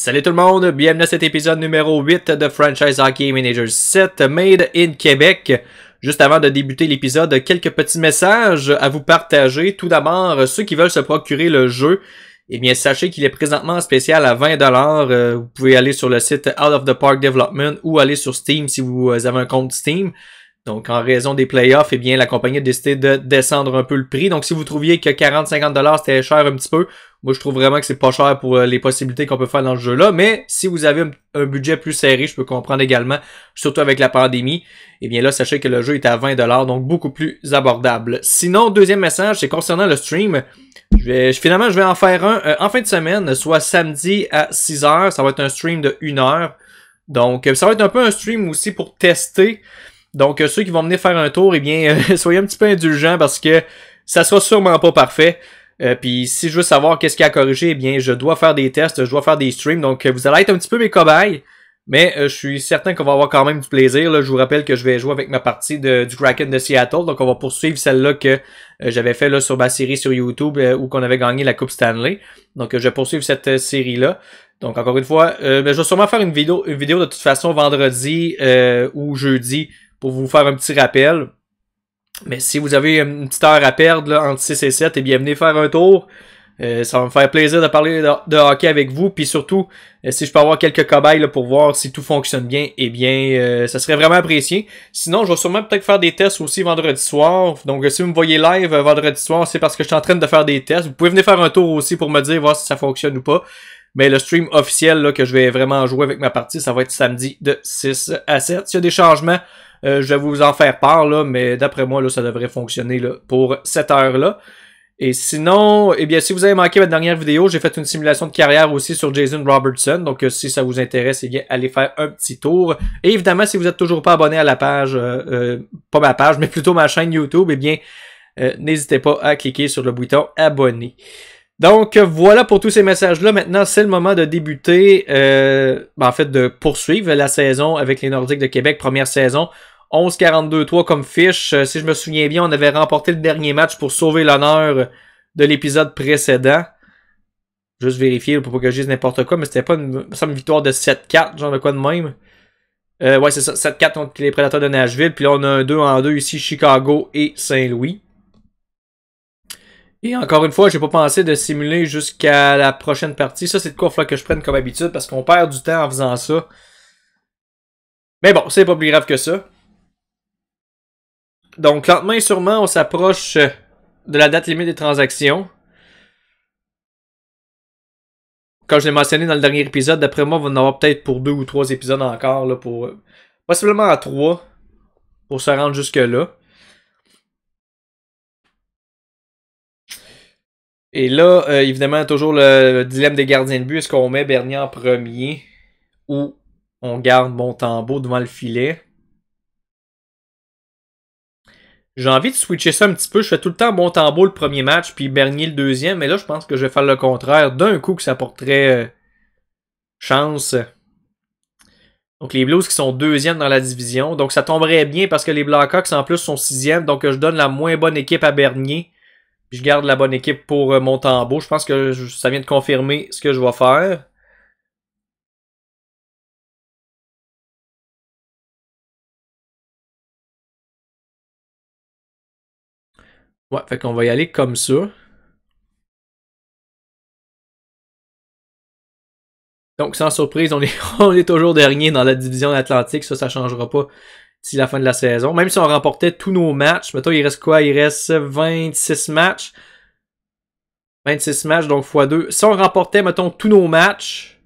Salut tout le monde, bienvenue à cet épisode numéro 8 de Franchise Hockey Manager 7 Made in Québec. Juste avant de débuter l'épisode, quelques petits messages à vous partager. Tout d'abord, ceux qui veulent se procurer le jeu, eh bien sachez qu'il est présentement spécial à 20$. Euh, vous pouvez aller sur le site Out of the Park Development ou aller sur Steam si vous avez un compte Steam. Donc, en raison des playoffs, eh bien, la compagnie a décidé de descendre un peu le prix. Donc, si vous trouviez que 40-50$ c'était cher un petit peu, moi, je trouve vraiment que c'est pas cher pour euh, les possibilités qu'on peut faire dans ce jeu-là. Mais si vous avez un budget plus serré, je peux comprendre également, surtout avec la pandémie, eh bien là, sachez que le jeu est à 20$, donc beaucoup plus abordable. Sinon, deuxième message, c'est concernant le stream. Je vais, finalement, je vais en faire un euh, en fin de semaine, soit samedi à 6h. Ça va être un stream de 1 heure. Donc, euh, ça va être un peu un stream aussi pour tester donc, euh, ceux qui vont venir faire un tour, eh bien, euh, soyez un petit peu indulgents parce que ça sera sûrement pas parfait. Euh, puis si je veux savoir qu'est-ce qu'il y a à corriger, eh bien je dois faire des tests, je dois faire des streams, donc vous allez être un petit peu mes cobayes, mais je suis certain qu'on va avoir quand même du plaisir. Je vous rappelle que je vais jouer avec ma partie du Kraken de Seattle, donc on va poursuivre celle-là que j'avais fait là, sur ma série sur YouTube où qu'on avait gagné la Coupe Stanley. Donc je vais poursuivre cette série-là. Donc encore une fois, ben, je vais sûrement faire une vidéo, une vidéo de toute façon vendredi ou jeudi pour vous faire un petit rappel. Mais si vous avez une petite heure à perdre entre 6 et 7, eh bien venez faire un tour. Euh, ça va me faire plaisir de parler de, hockey avec vous. Puis surtout, euh, si je peux avoir quelques cobayes pour voir si tout fonctionne bien, eh bien, euh, ça serait vraiment apprécié. Sinon, je vais sûrement peut-être faire des tests aussi vendredi soir. Donc, si vous me voyez live vendredi soir, c'est parce que je suis en train de faire des tests. Vous pouvez venir faire un tour aussi pour me dire, voir si ça fonctionne ou pas. Mais le stream officiel là, que je vais vraiment jouer avec ma partie, ça va être samedi de 6 à 7. S'il y a des changements, euh, je vais vous en faire part, là, mais d'après moi, là, ça devrait fonctionner là, pour cette heure-là. Et sinon, eh bien, si vous avez manqué ma dernière vidéo, j'ai fait une simulation de carrière aussi sur Jason Robertson. Donc, euh, si ça vous intéresse, eh bien, allez faire un petit tour. Et évidemment, si vous n'êtes toujours pas abonné à la page, euh, pas ma page, mais plutôt ma chaîne YouTube, eh bien, n'hésitez pas à cliquer sur le bouton abonner. Donc voilà pour tous ces messages-là. Maintenant, c'est le moment de débuter, euh, ben, en fait, de poursuivre la saison avec les Nordiques de Québec, première saison. 11-42-3 comme fiche. Euh, si je me souviens bien, on avait remporté le dernier match pour sauver l'honneur de l'épisode précédent. Juste vérifier pour pas que je dise n'importe quoi, mais c'était pas une, une victoire de 7-4, genre ai quoi de même. Euh, ouais, c'est ça, 7-4 contre les Prédateurs de Nashville. Puis là, on a un 2 en 2 ici, Chicago et Saint-Louis. Et encore une fois, j'ai pas pensé de simuler jusqu'à la prochaine partie. Ça, c'est de quoi il que je prenne comme habitude parce qu'on perd du temps en faisant ça. Mais bon, c'est pas plus grave que ça. Donc, lentement sûrement, on s'approche de la date limite des transactions. Comme je l'ai mentionné dans le dernier épisode, d'après moi, on va en avoir peut-être pour deux ou trois épisodes encore, là, pour possiblement à trois, pour se rendre jusque-là. Et là, euh, évidemment, toujours le, dilemme des gardiens de but. Est-ce qu'on met Bernier en premier ou on garde Montambo devant le filet? J'ai envie de switcher ça un petit peu. Je fais tout le temps Montambo le premier match, puis Bernier le deuxième. Mais là, je pense que je vais faire le contraire. D'un coup, que ça porterait euh, chance. Donc, les Blues qui sont deuxièmes dans la division. Donc, ça tomberait bien parce que les Blackhawks, en plus, sont sixièmes. Donc, je donne la moins bonne équipe à Bernier je garde la bonne équipe pour euh, mon tambour. Je pense que ça vient de confirmer ce que je vais faire. Ouais, fait qu'on va y aller comme ça. Donc, sans surprise, on est, on est toujours dernier dans la division atlantique. Ça, ça ne changera pas si la fin de la saison. Même si on remportait tous nos matchs, mettons, il reste quoi? Il reste 26 matchs. 26 matchs, donc x2. Si on remportait, mettons, tous nos matchs,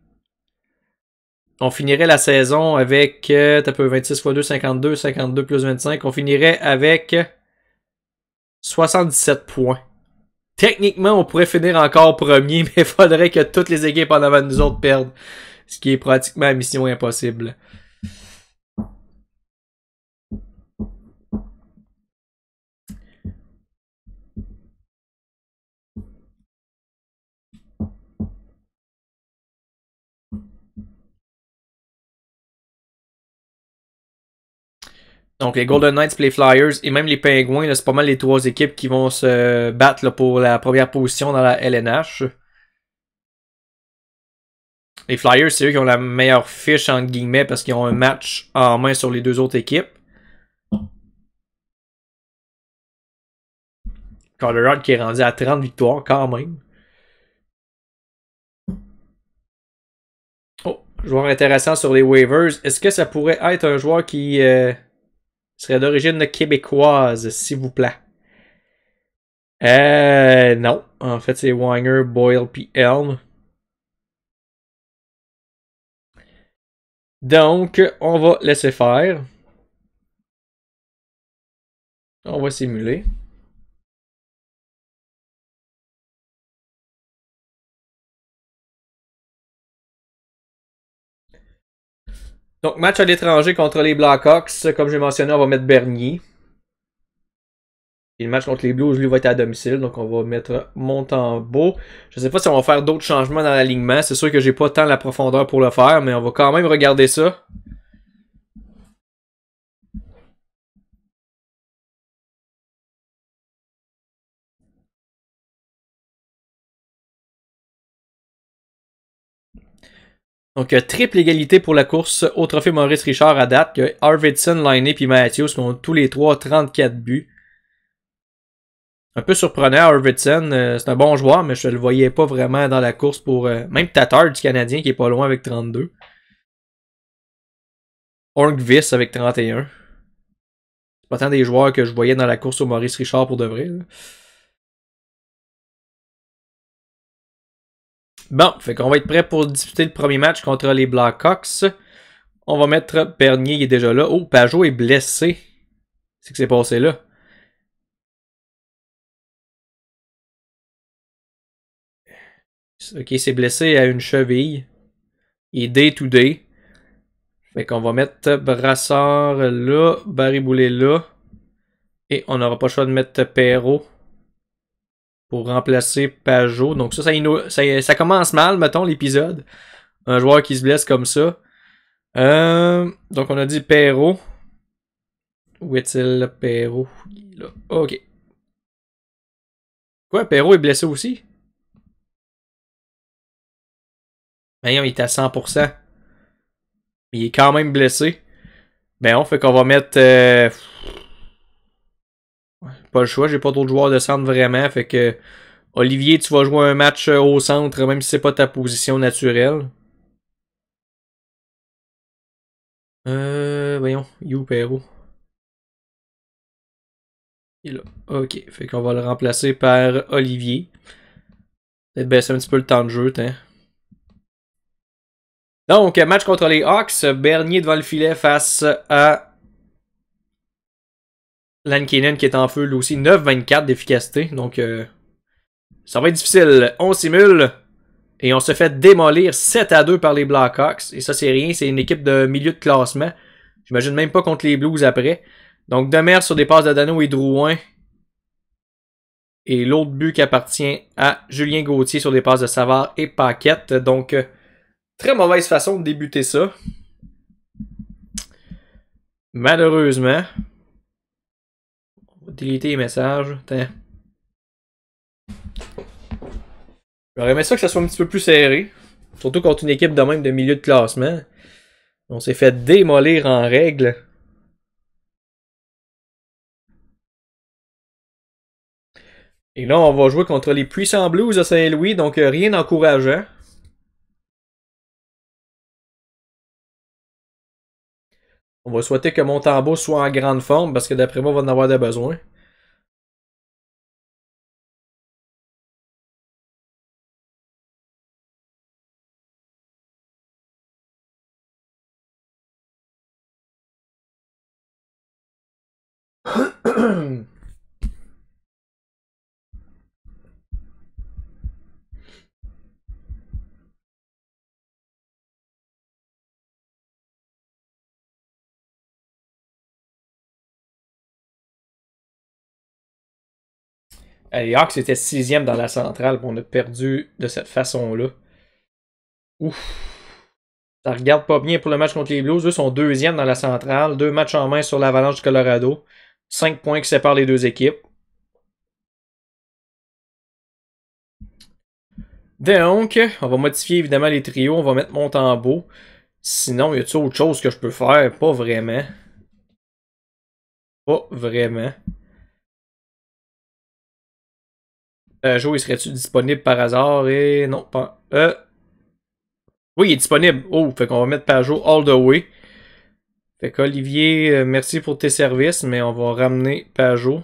on finirait la saison avec, euh, t'as 26 x 2, 52, 52 plus 25. On finirait avec 77 points. Techniquement, on pourrait finir encore premier, mais il faudrait que toutes les équipes en avant de nous autres perdent. Ce qui est pratiquement mission impossible. Donc les Golden Knights, les Flyers et même les Penguins, c'est pas mal les trois équipes qui vont se battre pour la première position dans la LNH. Les Flyers, c'est eux qui ont la meilleure fiche entre guillemets parce qu'ils ont un match en main sur les deux autres équipes. Colorado qui est rendu à 30 victoires quand même. Oh, joueur intéressant sur les waivers. Est-ce que ça pourrait être un joueur qui. Euh, serait d'origine québécoise, s'il vous plaît. Euh, non. En fait, c'est Wanger, Boyle puis Elm. Donc, on va laisser faire. On va simuler. Donc, match à l'étranger contre les Blackhawks. Comme j'ai mentionné, on va mettre Bernier. Et le match contre les Blues, lui, va être à domicile. Donc, on va mettre Montembeau. Je ne sais pas si on va faire d'autres changements dans l'alignement. C'est sûr que j'ai pas tant la profondeur pour le faire, mais on va quand même regarder ça. Donc, euh, triple égalité pour la course au trophée Maurice Richard à date. Que Arvidsson, Liney puis Matthews qui ont tous les trois 34 buts. Un peu surprenant, Arvidsson. Euh, c'est un bon joueur, mais je ne le voyais pas vraiment dans la course pour. Euh, même Tatar du Canadien qui est pas loin avec 32. Orgvis avec 31. C'est pas tant des joueurs que je voyais dans la course au Maurice Richard pour de vrai. Bon, fait qu'on va être prêt pour disputer le premier match contre les Blackhawks. On va mettre Bernier, il est déjà là. Oh, Pajot est blessé. C'est que c'est passé là. Ok, c'est blessé à une cheville. Il est day to day. Fait qu'on va mettre Brassard là, Barry là. Et on n'aura pas le choix de mettre Perrault pour remplacer Pajot. Donc ça, ça, commence mal, mettons, l'épisode. Un joueur qui se blesse comme ça. Euh, donc on a dit Perrault. Où est-il, Perrault? Ok. Quoi, Perrault est blessé aussi? Mais ben, il est à 100%. Il est quand même blessé. Mais ben, on fait qu'on va mettre... Euh, pas le choix. J'ai pas de joueurs de centre vraiment. Fait que Olivier, tu vas jouer un match euh, au centre, même si c'est pas ta position naturelle. Euh, voyons, You Perro. Il est là. Ok, fait qu'on va le remplacer par Olivier. Peut-être baisser un petit peu le temps de jeu, Donc, match contre les Hawks, Bernier devant le filet face à Lan qui est en feu, lui aussi. 9-24 d'efficacité. Donc, euh, ça va être difficile. On simule. Et on se fait démolir 7 à 2 par les Blackhawks. Et ça, c'est rien. C'est une équipe de milieu de classement. J'imagine même pas contre les Blues après. Donc, Demers sur des passes de Dano et Drouin. Et l'autre but qui appartient à Julien Gauthier sur des passes de Savard et Paquette. Donc, euh, très mauvaise façon de débuter ça. Malheureusement. Utilité et message. J'aurais aimé ça que ça soit un petit peu plus serré. Surtout contre une équipe de même de milieu de classement. On s'est fait démolir en règle. Et là, on va jouer contre les puissants Blues de Saint-Louis, donc euh, rien d'encourageant. On va souhaiter que mon tambour soit en grande forme parce que d'après moi, on va en avoir des besoins. Les Hawks sixième dans la centrale, on a perdu de cette façon-là. Ouf. Ça regarde pas bien pour le match contre les Blues. Eux sont deuxièmes dans la centrale. Deux matchs en main sur l'Avalanche du Colorado. Cinq points qui séparent les deux équipes. Donc, on va modifier évidemment les trios. On va mettre Montembeau. Sinon, il y a t autre chose que je peux faire? Pas vraiment. Pas vraiment. Euh, il serait-tu disponible par hasard? Et non, pas. Euh... Oui, il est disponible. Oh, fait qu'on va mettre Pajot all the way. Fait qu'Olivier, euh, merci pour tes services, mais on va ramener Pajot.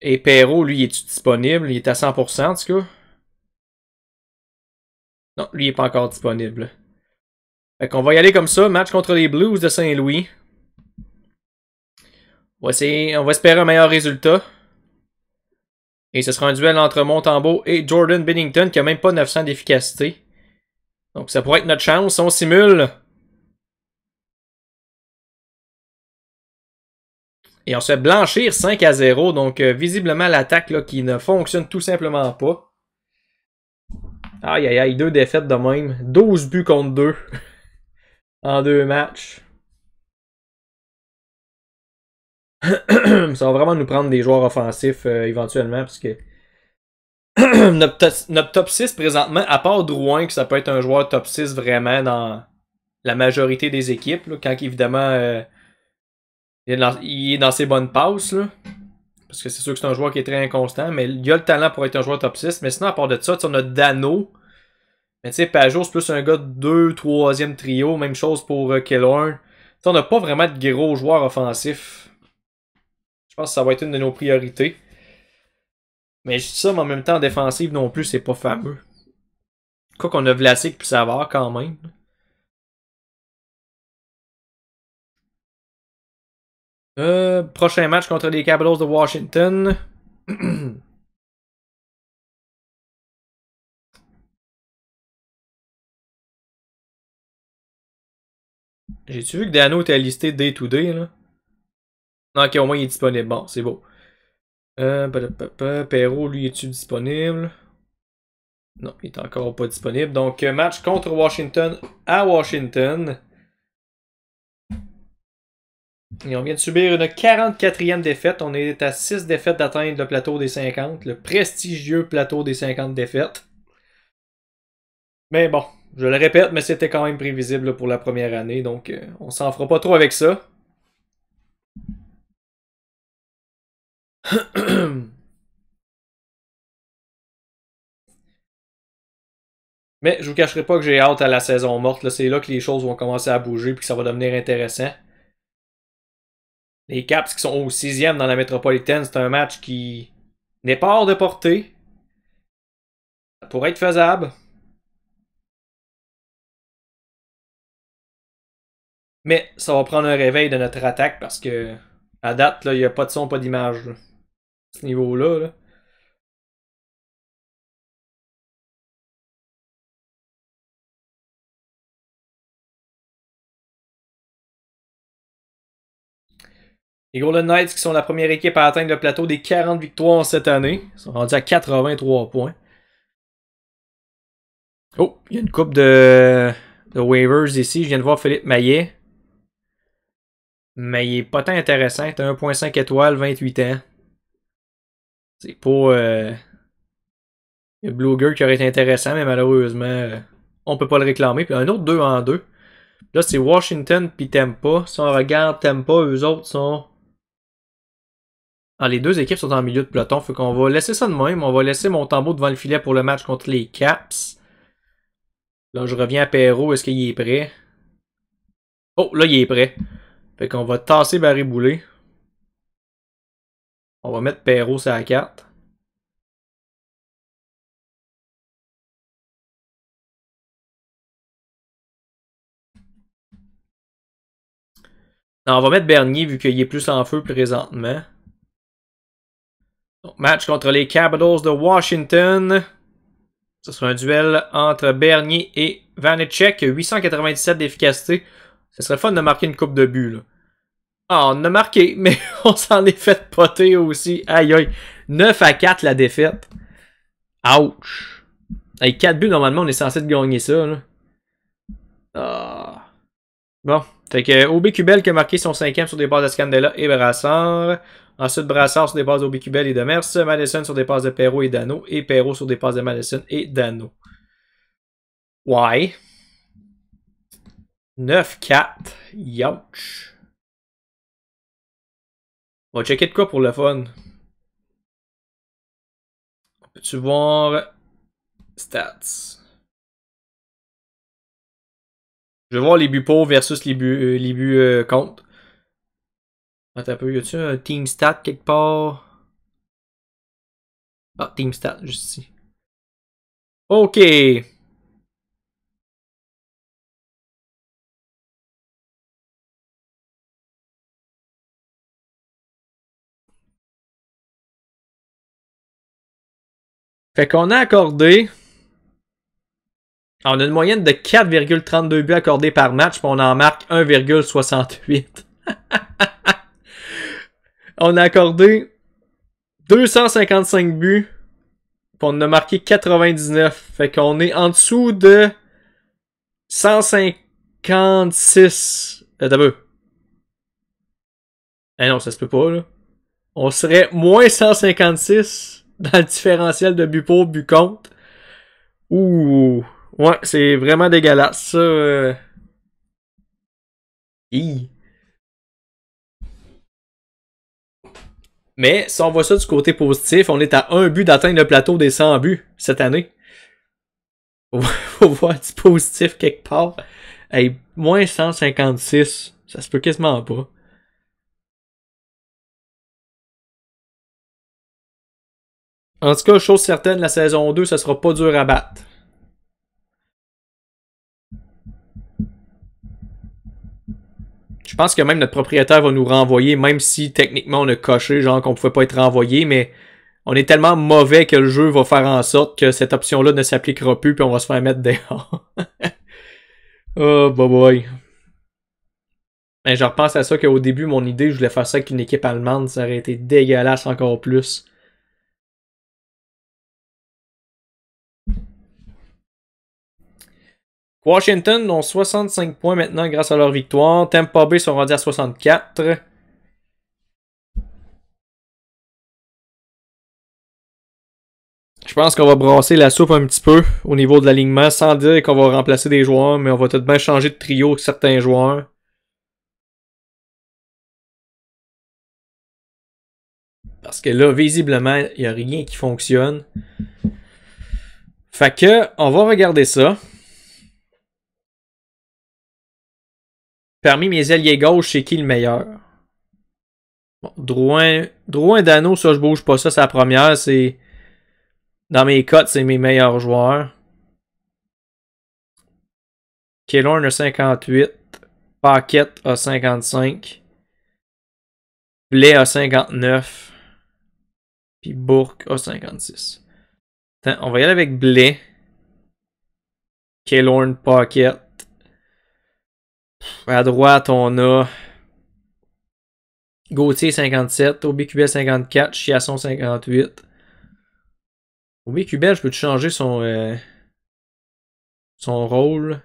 Et Perrault, lui, est disponible? Il est à 100%, en tout cas. Non, lui, il n'est pas encore disponible. On qu'on va y aller comme ça. Match contre les Blues de Saint-Louis. On va espérer un meilleur résultat. Et ce sera un duel entre Montembeau et Jordan Bennington qui a même pas 900 d'efficacité. Donc ça pourrait être notre chance. On simule. Et on se fait blanchir 5 à 0. Donc euh, visiblement l'attaque qui ne fonctionne tout simplement pas. Aïe aïe aïe, deux défaites de même. 12 buts contre 2. en deux matchs. ça va vraiment nous prendre des joueurs offensifs euh, éventuellement parce que notre, top, 6 présentement, à part Drouin, que ça peut être un joueur top 6 vraiment dans la majorité des équipes, quand évidemment euh, il, est dans, ses bonnes passes. parce que c'est sûr que c'est un joueur qui est très inconstant, mais il a le talent pour être un joueur top 6. Mais sinon, à part de ça, on a Dano mais tu sais, Pajot, c'est plus un gars de deux, troisième trio. Même chose pour euh, Killorn. on n'a pas vraiment de gros joueurs offensifs. Je pense que ça va être une de nos priorités. Mais je dis ça, mais en même temps, en défensive non plus, c'est pas fameux. Quoi qu'on a Vlasic puis savoir, quand même. Euh, prochain match contre les Capitals de Washington. J'ai-tu vu que Dano était listé day to day, là? Non, ok, au moins il est disponible. Bon, c'est beau. Euh, Perrault, lui, est-tu disponible? Non, il est encore pas disponible. Donc, euh, match contre Washington à Washington. Et on vient de subir une 44e défaite. On est à 6 défaites d'atteindre le plateau des 50, le prestigieux plateau des 50 défaites. Mais bon, je le répète, mais c'était quand même prévisible pour la première année, donc euh, on s'en fera pas trop avec ça. Mais je vous cacherai pas que j'ai hâte à la saison morte. C'est là que les choses vont commencer à bouger puis que ça va devenir intéressant. Les Caps qui sont au sixième dans la métropolitaine, c'est un match qui n'est pas hors de portée. Ça pourrait être faisable. Mais ça va prendre un réveil de notre attaque parce que à date, il n'y a pas de son, pas d'image. Ce niveau-là. Les Golden Knights qui sont la première équipe à atteindre le plateau des 40 victoires cette année. Ils sont rendus à 83 points. Oh, il y a une coupe de, de waivers ici. Je viens de voir Philippe Maillet mais il est pas tant intéressant. T'as 1.5 étoiles, 28 ans. C'est pas. Euh... Le Blue qui aurait été intéressant, mais malheureusement, euh, on peut pas le réclamer. Puis un autre 2 en 2. Là, c'est Washington puis Tampa. Si on regarde Tampa, eux autres sont. Ah, les deux équipes sont en milieu de peloton. Faut qu'on va laisser ça de même. On va laisser mon tambour devant le filet pour le match contre les Caps. Là, je reviens à Perrault. Est-ce qu'il est prêt? Oh, là, il est prêt. Fait qu'on va tasser Barry Boulet. On va mettre Perrault sur la carte. on va mettre Bernier vu qu'il est plus en feu présentement. match contre les Capitals de Washington. Ce sera un duel entre Bernier et Vanichek. 897 d'efficacité ce serait fun de marquer une coupe de buts, là. Ah, on a marqué, mais on s'en est fait poter aussi. Aïe aïe. 9 à 4 la défaite. Ouch. Avec 4 buts, normalement, on est censé de gagner ça. Là. Ah. Bon. Fait que qui a marqué son cinquième sur des passes de Scandella et Brassard. Ensuite, Brassard sur des passes d'OBQBL et de Merce. Madison sur des passes de Perrault et Dano. Et Perrault sur des passes de Madison et Dano. Why? 9-4. Youch. On va checker de quoi pour le fun. peux tu voir stats? Je vais voir les buts pour versus les buts, euh, les buts euh, contre. Attends un peu, y a-tu un team stat quelque part? Ah, team stat, juste ici. Ok. Fait qu'on a accordé. Ah, on a une moyenne de 4,32 buts accordés par match, puis on en marque 1,68. on a accordé 255 buts, puis on a marqué 99. Fait qu'on est en dessous de 156. un D'abord. Eh non, ça se peut pas, là. On serait moins 156 dans le différentiel de but pour, but contre. Ouh, ouais, c'est vraiment dégueulasse. Ça, euh. Mais si on voit ça du côté positif, on est à un but d'atteindre le plateau des 100 buts cette année. Faut voir du positif quelque part. Hey, moins 156, ça se peut quasiment pas. En tout cas, chose certaine, la saison 2, ça sera pas dur à battre. Je pense que même notre propriétaire va nous renvoyer, même si techniquement on a coché, genre qu'on pouvait pas être renvoyé, mais on est tellement mauvais que le jeu va faire en sorte que cette option-là ne s'appliquera plus, puis on va se faire mettre dehors. oh, bye boy. Mais ben, je repense à ça qu'au début, mon idée, je voulais faire ça avec une équipe allemande, ça aurait été dégueulasse encore plus. Washington ont 65 points maintenant grâce à leur victoire. Tampa Bay sont rendus à 64. Je pense qu'on va brasser la soupe un petit peu au niveau de l'alignement sans dire qu'on va remplacer des joueurs, mais on va peut de bien changer de trio certains joueurs. Parce que là, visiblement, il n'y a rien qui fonctionne. Fait que, on va regarder ça. Parmi mes alliés gauche, c'est qui le meilleur? Bon, Drouin, Dano, ça je bouge pas ça, c'est la première, c'est. Dans mes cotes, c'est mes meilleurs joueurs. Killorn a 58. Paquette a 55. Blais a 59. Puis Bourque a 56. on va y aller avec Blais. Killorn Paquette. À droite, on a Gauthier 57, OBQBL 54, Chiasson 58. OBQBL, je peux te changer son, euh, son rôle?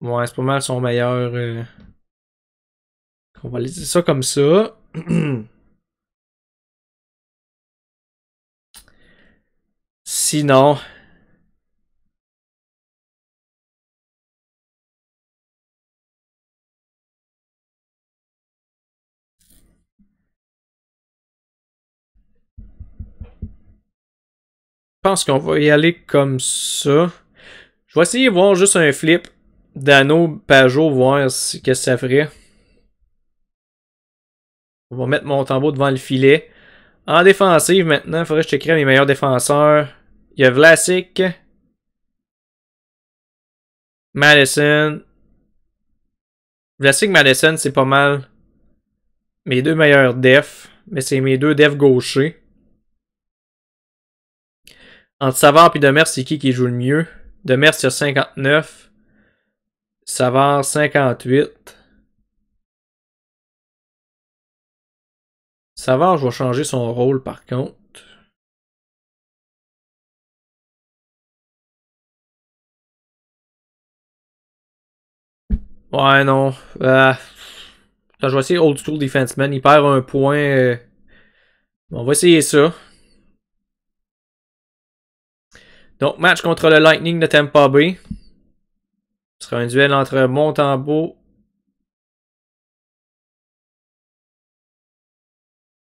Ouais, c'est pas mal son meilleur. Euh, on va laisser ça comme ça. Sinon, Je pense qu'on va y aller comme ça. Je vais essayer de voir juste un flip Dano, Pajot, voir ce que ça ferait. On va mettre mon tambour devant le filet. En défensive maintenant, il faudrait que je crée mes meilleurs défenseurs. Il y a Vlasic. Madison. Vlasic, Madison, c'est pas mal. Mes deux meilleurs def, Mais c'est mes deux defs gauchers. Entre Savard puis Demers, c'est qui qui joue le mieux? Demers, il y 59. Savard, 58. Savard, je vais changer son rôle par contre. Ouais, non. Euh, je vais essayer Old School Defenseman. Il perd un point. Euh. On va essayer ça. Donc, match contre le Lightning de Tampa Bay. Ce sera un duel entre Montembeau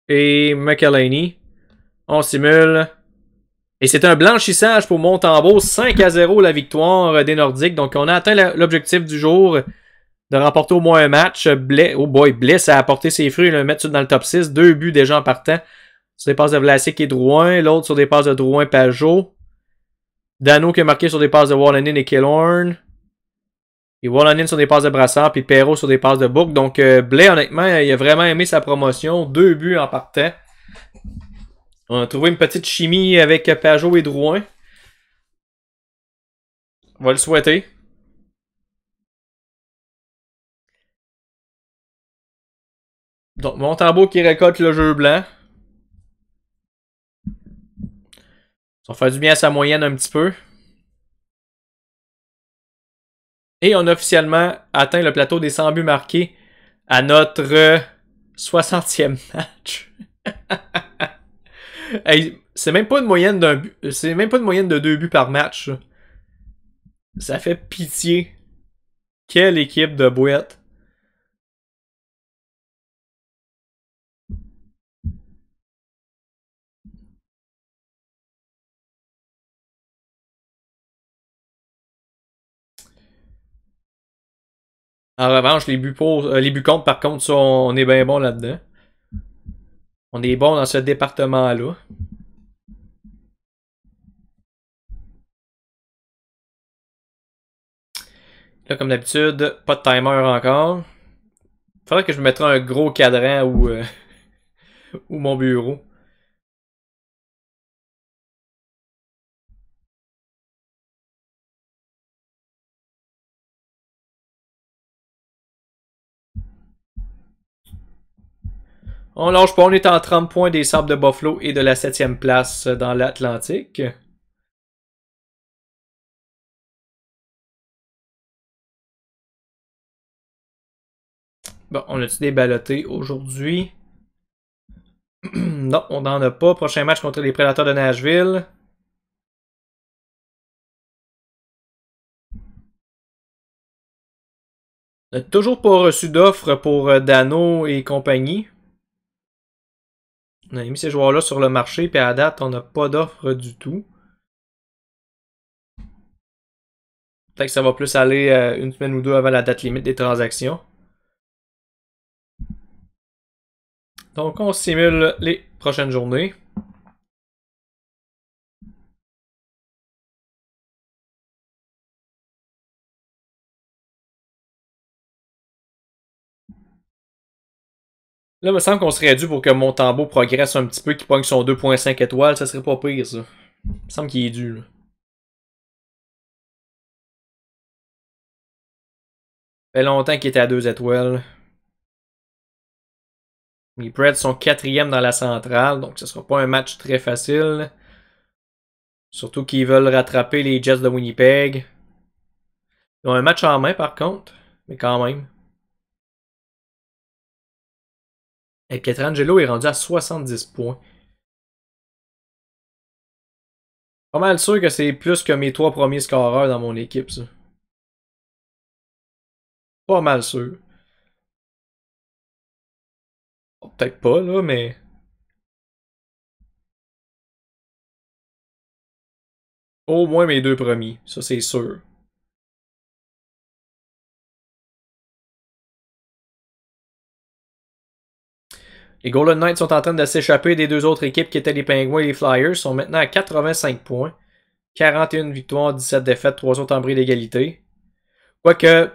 et McElhaney. On simule. Et c'est un blanchissage pour Montembeau. 5 à 0 la victoire des Nordiques. Donc, on a atteint l'objectif du jour de remporter au moins un match. oh boy, Bliss a apporté ses fruits et le mettre dans le top 6. Deux buts déjà en partant. Sur des passes de Vlasic et Drouin. L'autre sur des passes de Drouin-Pajot. Dano qui a marqué sur des passes de Wallanin et Killorn. Et Wallanin sur des passes de Brassard, puis Perrault sur des passes de Book. Donc, euh, honnêtement, il a vraiment aimé sa promotion. Deux buts en partant. On a trouvé une petite chimie avec Pajot et Drouin. On va le souhaiter. Donc, Montambeau qui récolte le jeu blanc. Ça fait du bien à sa moyenne un petit peu. Et on a officiellement atteint le plateau des 100 buts marqués à notre 60e match. c'est même pas une moyenne C'est même pas moyenne de deux buts par match. Ça, fait pitié. Quelle équipe de boîte. En revanche, les buts, euh, les par contre, on est bien bon là-dedans. On est bon dans ce département-là. Là, comme d'habitude, pas de timer encore. Faudrait que je me mette un gros cadran ou, euh, ou mon bureau. On lâche pas, on est en 30 points des Sables de Buffalo et de la 7 place dans l'Atlantique. Bon, on a-tu déballoté aujourd'hui? non, on n'en a pas. Prochain match contre les Prédateurs de Nashville. On toujours pas reçu d'offres pour euh, Dano et compagnie. On a mis ces joueurs-là sur le marché, puis à date, on n'a pas d'offre du tout. Peut-être que ça va plus aller euh, une semaine ou deux avant la date limite des transactions. Donc on simule les prochaines journées. Là, il me semble qu'on serait dû pour que Montambo progresse un petit peu, qu'il pogne son 2.5 étoiles, ça serait pas pire, ça. Il me semble qu'il est dû, là. fait longtemps qu'il était à 2 étoiles. Les Preds sont quatrième dans la centrale, donc ce sera pas un match très facile. Surtout qu'ils veulent rattraper les Jets de Winnipeg. Ils ont un match en main par contre, mais quand même. Et eh, Pietrangelo est rendu à 70 points. Pas mal sûr que c'est plus que mes trois premiers scoreurs dans mon équipe, ça. Pas mal sûr. Oh, peut-être pas, là, mais... Au moins mes deux premiers, ça c'est sûr. Les Golden Knights sont en train de s'échapper des deux autres équipes qui étaient les Penguins et les Flyers. Ils sont maintenant à 85 points. 41 victoires, 17 défaites, 3 autres en d'égalité. Quoique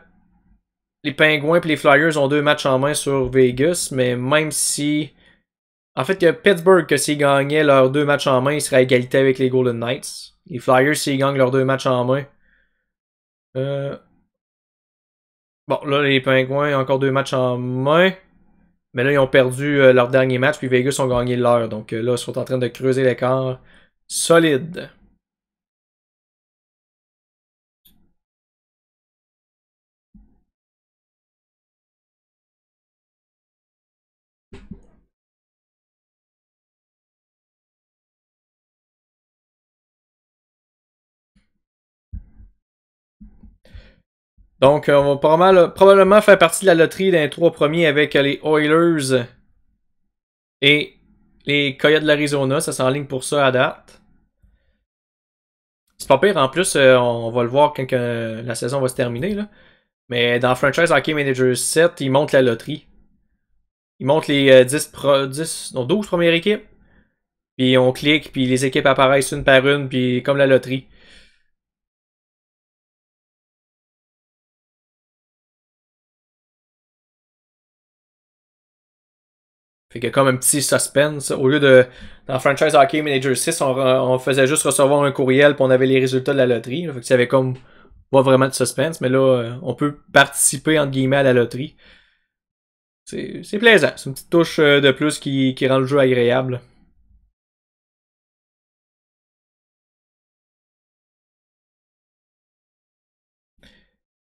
les Penguins et les Flyers ont deux matchs en main sur Vegas, mais même si. En fait, il y a Pittsburgh que s'ils gagnaient leurs deux matchs en main, ils seraient à égalité avec les Golden Knights. Les Flyers, s'ils gagnent leurs deux matchs en main. Euh, bon, là, les Penguins ont encore deux matchs en main. Mais là, ils ont perdu euh, leur dernier match, puis Vegas ont gagné leur. Donc euh, là, ils sont en train de creuser l'écart solide. Donc, euh, on va probablement, faire partie de la loterie d'un trois premiers avec euh, les Oilers et les Coyotes de l'Arizona. Ça s'enligne pour ça à date. C'est pas pire. En plus, euh, on va le voir quand la saison va se terminer. Mais dans Franchise Hockey Manager 7, ils montent la loterie. Ils montent les 10, 12 premières équipes. Puis on clique, puis les équipes apparaissent une par une, puis comme la loterie. Fait qu'il y a comme un petit suspense. Au lieu de. Dans Franchise Hockey Manager 6, on, faisait juste recevoir un courriel pour on avait les résultats de la loterie. Fait que ça avait comme pas vraiment de suspense, mais là, euh, on peut participer entre guillemets à la loterie. C'est plaisant. C'est une petite touche euh, de plus qui, rend le jeu agréable.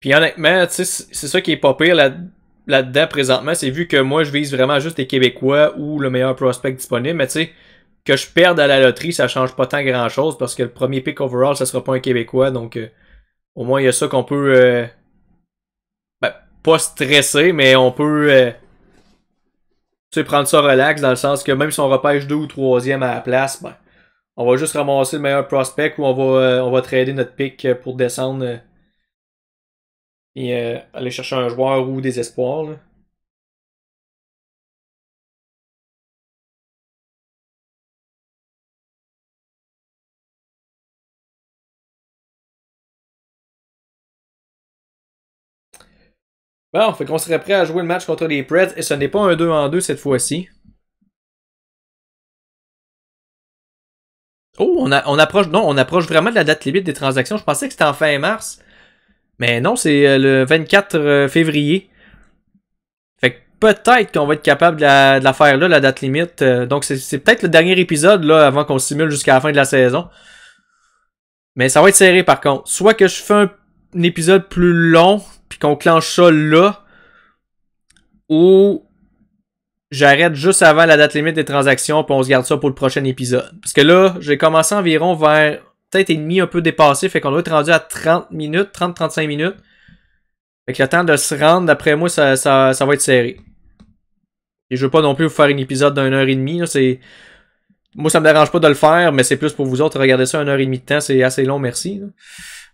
Puis honnêtement, c'est ça qui est pas pire là là-dedans présentement, c'est vu que moi, je vise vraiment juste les Québécois ou le meilleur prospect disponible. Mais tu sais, que je perde à la loterie, ça change pas tant grand-chose parce que le premier pick overall, ça sera pas un Québécois. Donc, euh, au moins, il y a ça qu'on peut. Euh, ben, pas stresser, mais on peut. Euh, tu sais, prendre ça relax dans le sens que même si on repêche deux ou troisième à la place, ben, on va juste ramasser le meilleur prospect ou on va, on va trader notre pick pour descendre et euh, aller chercher un joueur ou des espoirs. Bon, fait qu'on serait prêt à jouer le match contre les Preds et ce n'est pas un 2 en 2 cette fois-ci. Oh, on, approche. Non, on approche vraiment de la date limite des transactions. Je pensais que c'était en fin mars. Mais non, c'est euh, le 24 euh, février. Fait que peut-être qu'on va être capable de la, faire là, la date limite. Euh, donc c'est peut-être le dernier épisode là avant qu'on simule jusqu'à la fin de la saison. Mais ça va être serré par contre. Soit que je fais un, épisode plus long, puis qu'on clenche ça là, ou j'arrête juste avant la date limite des transactions, puis on se garde ça pour le prochain épisode. Parce que là, j'ai commencé environ vers peut-être et demi un peu dépassé, fait qu'on doit être rendu à 30 minutes, 30-35 minutes. Fait que le temps de se rendre, d'après moi, ça, va être serré. Et je veux pas non plus vous faire un épisode d'une heure et demie, Moi, ça me dérange pas de le faire, mais c'est plus pour vous autres. Regardez ça, une heure et demie de temps, c'est assez long, merci.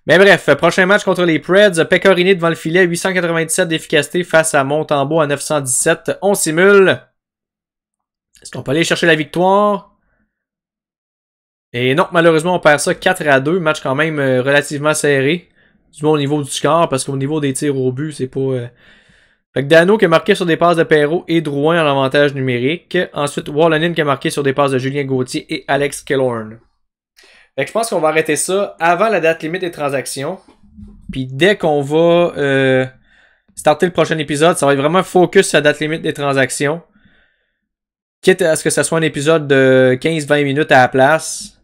Mais bref, prochain match contre les Preds, Pécoriné devant le filet, 897 d'efficacité face à Montembo à 917. On simule. Est-ce qu'on peut aller chercher la victoire? Et non, malheureusement, on perd ça 4 à 2. Match quand même euh, relativement serré. Du moins au niveau du score, parce qu'au niveau des tirs au but, c'est pas. Euh, fait que Dano qui a marqué sur des passes de Perrault et Drouin en avantage numérique. Ensuite, Wallanin qui a marqué sur des passes de Julien Gauthier et Alex Killorn. Fait que je pense qu'on va arrêter ça avant la date limite des transactions. Puis dès qu'on va euh, starter le prochain épisode, ça va être vraiment focus sur la date limite des transactions. Quitte à ce que ce soit un épisode de 15-20 minutes à la place.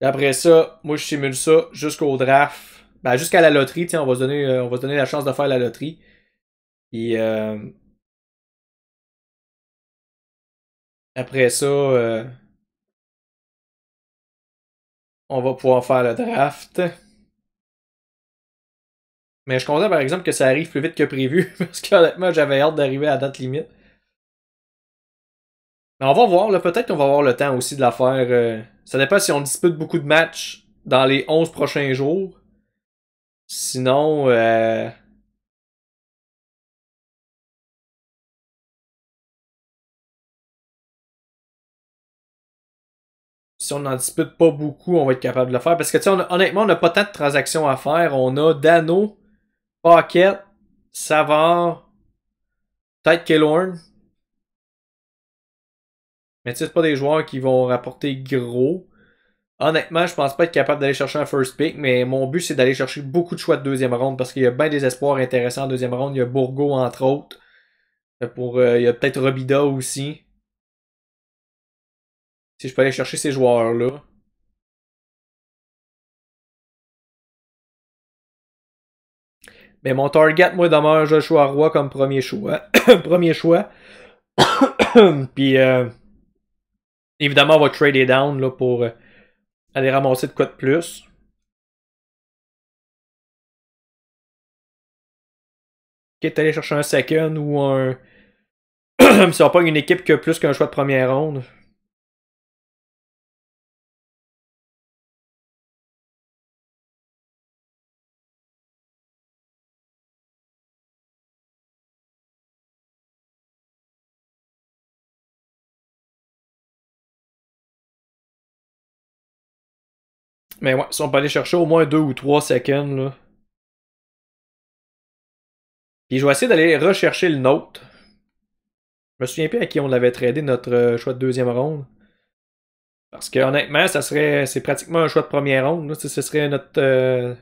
Après ça, moi je simule ça jusqu'au draft. Ben, jusqu'à la loterie, on va, donner, euh, on va se donner la chance de faire la loterie. Et euh, après ça, euh, on va pouvoir faire le draft. Mais je suis par exemple que ça arrive plus vite que prévu parce que honnêtement j'avais hâte d'arriver à la date limite. Mais on va voir, là, peut-être qu'on va avoir le temps aussi de la faire. Euh, ça dépend si on dispute beaucoup de matchs dans les 11 prochains jours. Sinon, euh, si on n'en dispute pas beaucoup, on va être capable de le faire. Parce que, tu honnêtement, on n'a pas tant de transactions à faire. On a Dano, Pocket, Savard, peut-être Killorn. Mais tu sais, c'est pas des joueurs qui vont rapporter gros. Honnêtement, je pense pas être capable d'aller chercher un first pick, mais mon but c'est d'aller chercher beaucoup de choix de deuxième ronde parce qu'il y a bien des espoirs intéressants en deuxième ronde. Il y a Bourgo entre autres. Euh, pour, euh, il y a peut-être Robida aussi. Si je peux aller chercher ces joueurs-là. Mais mon target, moi, demeure Joshua roi comme premier choix. premier choix. Puis euh, Évidemment, on va trader down là, pour euh, aller ramasser de quoi de plus. Ok, t'es allé chercher un second ou un. si on pas une équipe que plus qu'un choix de première ronde. Mais ouais, si on peut aller chercher au moins deux ou trois secondes, là. Et je vais essayer d'aller rechercher le nôtre. Je me souviens plus à qui on l'avait tradé notre euh, choix de deuxième ronde. Parce que honnêtement, ça serait. C'est pratiquement un choix de première ronde. Ce serait notre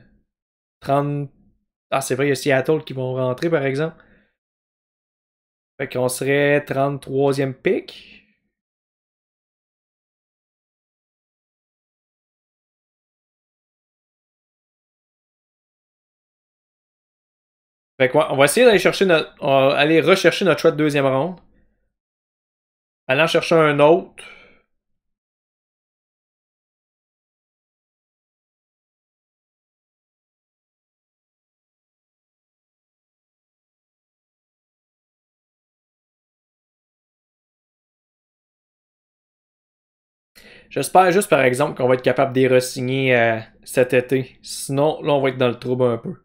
30. Euh, ah c'est vrai, il y a Seattle qui vont rentrer par exemple. Fait qu'on serait 33e pick. On va essayer d'aller chercher notre. aller rechercher notre choix de deuxième ronde. Allons chercher un autre. J'espère juste par exemple qu'on va être capable de les re euh, cet été. Sinon, là, on va être dans le trouble un peu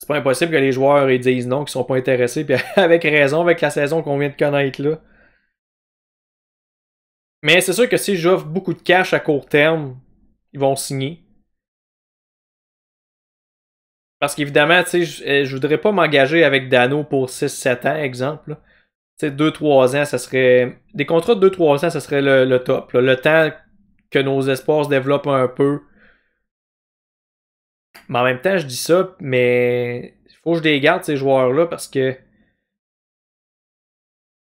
c'est pas impossible que les joueurs ils disent non, qu'ils sont pas intéressés, puis avec raison, avec la saison qu'on vient de connaître là. Mais c'est sûr que si j'offre beaucoup de cash à court terme, ils vont signer. Parce qu'évidemment, tu sais, je euh, voudrais pas m'engager avec Dano pour 6-7 ans, exemple. Tu sais, 2-3 ans, ça serait. Des contrats de 2-3 ans, ça serait le, top. Le temps que nos espoirs se développent un peu, mais en même temps, je dis ça, mais il faut que je les garde, ces joueurs-là, parce que.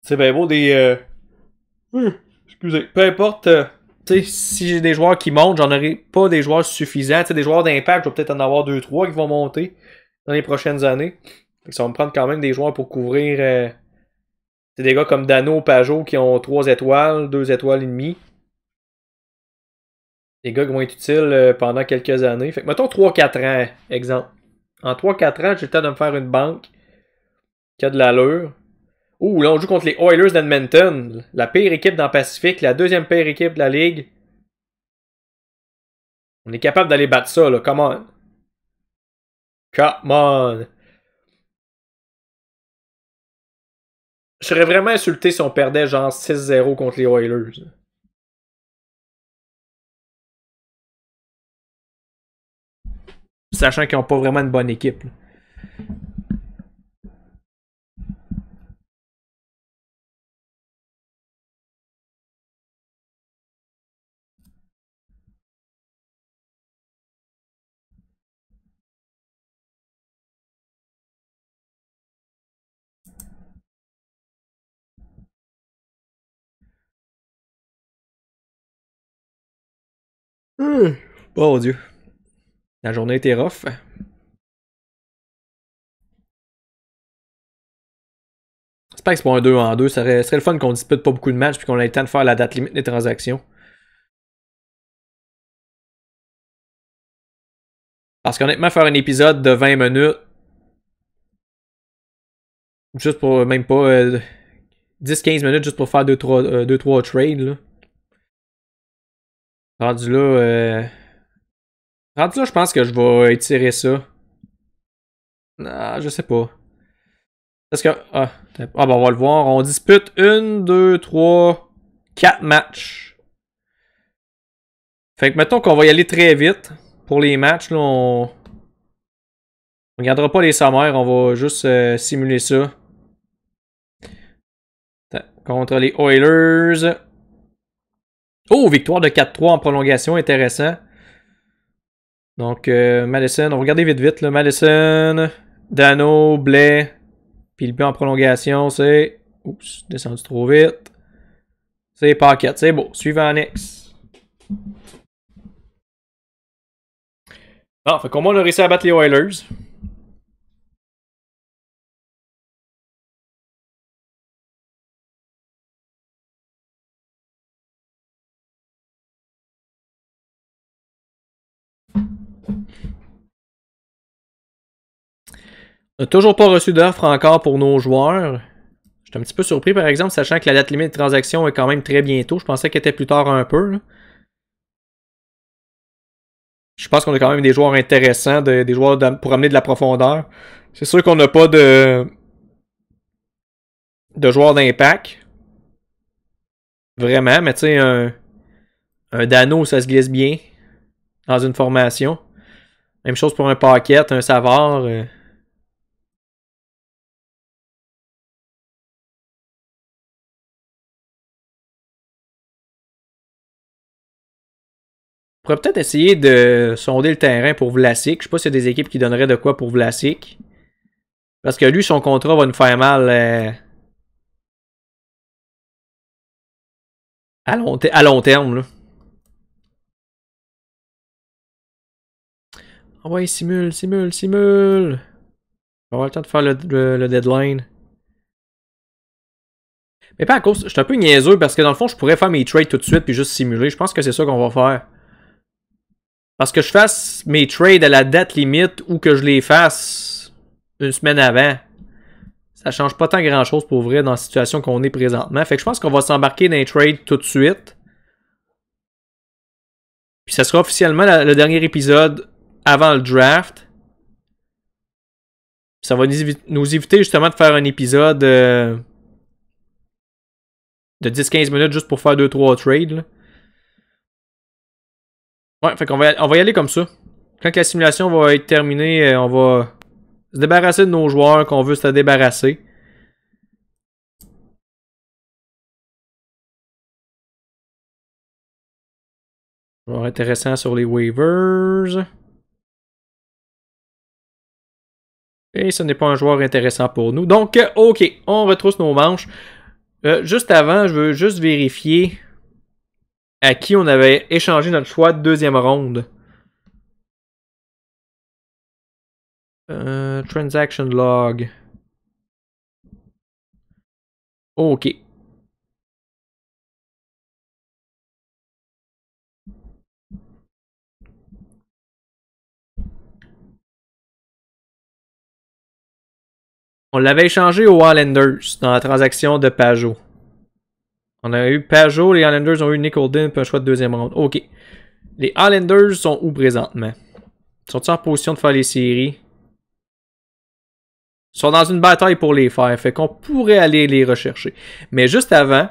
C'est bien beau des. Euh, excusez. Peu importe. Euh, si j'ai des joueurs qui montent, j'en aurai pas des joueurs suffisants. sais, des joueurs d'impact, je vais peut-être en avoir 2-3 qui vont monter dans les prochaines années. Ça va me prendre quand même des joueurs pour couvrir. C'est euh, des gars comme Dano, Pajot qui ont 3 étoiles, 2 étoiles et demie les gars qui vont être utiles euh, pendant quelques années. Fait que mettons 3-4 ans, exemple. En 3-4 ans, j'ai le temps de me faire une banque qui a de l'allure. Ouh, là, on joue contre les Oilers d'Edmonton, la pire équipe dans le Pacifique, la deuxième pire équipe de la Ligue. On est capable d'aller battre ça, là. Come on. Come on. Je serais vraiment insulté si on perdait genre 6-0 contre les Oilers. sachant qu'ils n'ont pas vraiment une bonne équipe. Bon hum. oh, Dieu. La journée était rough. J'espère que c'est pas un 2 en 2. Ce serait, le fun qu'on dispute pas beaucoup de matchs puis qu'on ait le temps de faire la date limite des transactions. Parce qu'honnêtement, faire un épisode de 20 minutes, juste pour même pas 10-15 euh, minutes juste pour faire 2-3 euh, trades, là. Rendu là, euh, Rendu là, je pense que je vais étirer ça. Ah, je sais pas. Est-ce que. Ah, ah ben, on va le voir. On dispute 1, 2, 3, 4 matchs. Fait que mettons qu'on va y aller très vite pour les matchs. Là, on. ne regardera pas les sommaires, on va juste euh, simuler ça. Contre les Oilers. Oh, victoire de 4-3 en prolongation, intéressant. Donc, euh, Madison, regardez vite vite. le Madison, Dano, Blais, puis le but en prolongation, c'est. Oups, descendu trop vite. C'est Pocket, c'est beau. Suivant annexe. Bon, ah, fait qu'au moins, on a réussi à battre les Oilers. toujours pas reçu d'offres encore pour nos joueurs. J'étais un petit peu surpris, par exemple, sachant que la date limite de transaction est quand même très bientôt. Je pensais qu'elle était plus tard un peu. Je pense qu'on a quand même des joueurs intéressants, des joueurs pour amener de la profondeur. C'est sûr qu'on n'a pas de, de joueurs d'impact. Vraiment, mais tu sais, un, un Dano, ça se glisse bien dans une formation. Même chose pour un Paquette, un Savard. Euh, peut-être essayer de sonder le terrain pour Vlasic. Je sais pas s'il y a des équipes qui donneraient de quoi pour Vlasic. Parce que lui, son contrat va nous faire mal euh, à, long terme. Là. Ah ouais, simule, simule, simule. On va avoir le temps de faire le, deadline. Mais pas à cause, je suis un peu niaiseux parce que dans le fond, je pourrais faire mes trades tout de suite puis juste simuler. Je pense que c'est ça qu'on va faire. Parce que je fasse mes trades à la date limite ou que je les fasse une semaine avant, ça change pas tant grand chose pour vrai dans la situation qu'on est présentement. Fait que je pense qu'on va s'embarquer dans les trades tout de suite. Puis ça sera officiellement le dernier épisode avant le draft. Ça va nous éviter justement de faire un épisode euh, de 10-15 minutes juste pour faire 2-3 trades. Là. Ouais, fait qu'on va, on va y aller comme ça. Quand la simulation va être terminée, euh, on va se débarrasser de nos joueurs qu'on veut se débarrasser. Joueur intéressant sur les waivers. Et ce n'est pas un joueur intéressant pour nous. Donc, euh, ok, on retrousse nos manches. Euh, juste avant, je veux juste vérifier à qui on avait échangé notre choix de deuxième ronde. Euh, transaction log. OK. On l'avait échangé aux Highlanders dans la transaction de Pajot. On a eu Pajot, les Highlanders ont eu Nick Holden, puis un choix de deuxième ronde. OK. Les Islanders sont où présentement? Sont-ils en position de faire les séries? Ils sont dans une bataille pour les faire, fait qu'on pourrait aller les rechercher. Mais juste avant,